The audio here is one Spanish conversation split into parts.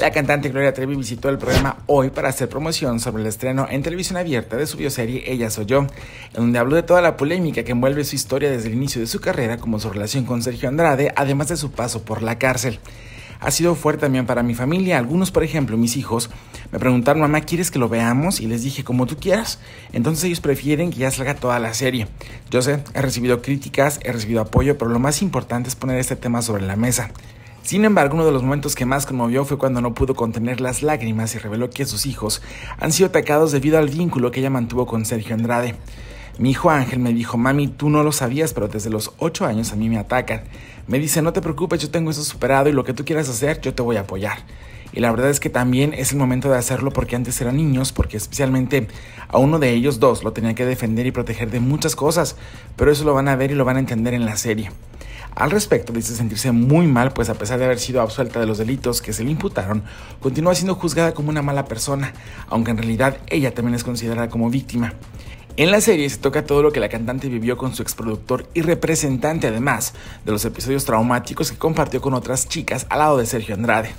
La cantante Gloria Trevi visitó el programa hoy para hacer promoción sobre el estreno en televisión abierta de su bioserie Ella Soy Yo, en donde habló de toda la polémica que envuelve su historia desde el inicio de su carrera, como su relación con Sergio Andrade, además de su paso por la cárcel. Ha sido fuerte también para mi familia. Algunos, por ejemplo, mis hijos, me preguntaron, mamá, ¿quieres que lo veamos? Y les dije, como tú quieras. Entonces ellos prefieren que ya salga toda la serie. Yo sé, he recibido críticas, he recibido apoyo, pero lo más importante es poner este tema sobre la mesa. Sin embargo, uno de los momentos que más conmovió fue cuando no pudo contener las lágrimas y reveló que sus hijos han sido atacados debido al vínculo que ella mantuvo con Sergio Andrade. Mi hijo Ángel me dijo, mami, tú no lo sabías, pero desde los 8 años a mí me atacan. Me dice, no te preocupes, yo tengo eso superado y lo que tú quieras hacer, yo te voy a apoyar. Y la verdad es que también es el momento de hacerlo porque antes eran niños, porque especialmente a uno de ellos dos lo tenía que defender y proteger de muchas cosas, pero eso lo van a ver y lo van a entender en la serie. Al respecto, dice sentirse muy mal, pues a pesar de haber sido absuelta de los delitos que se le imputaron, continúa siendo juzgada como una mala persona, aunque en realidad ella también es considerada como víctima. En la serie se toca todo lo que la cantante vivió con su exproductor y representante, además de los episodios traumáticos que compartió con otras chicas al lado de Sergio Andrade.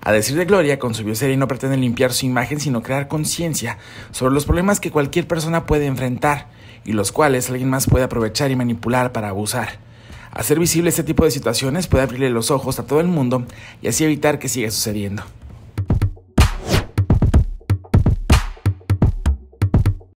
A decir de Gloria, con su bioserie no pretende limpiar su imagen, sino crear conciencia sobre los problemas que cualquier persona puede enfrentar y los cuales alguien más puede aprovechar y manipular para abusar. Hacer visible este tipo de situaciones puede abrirle los ojos a todo el mundo y así evitar que siga sucediendo.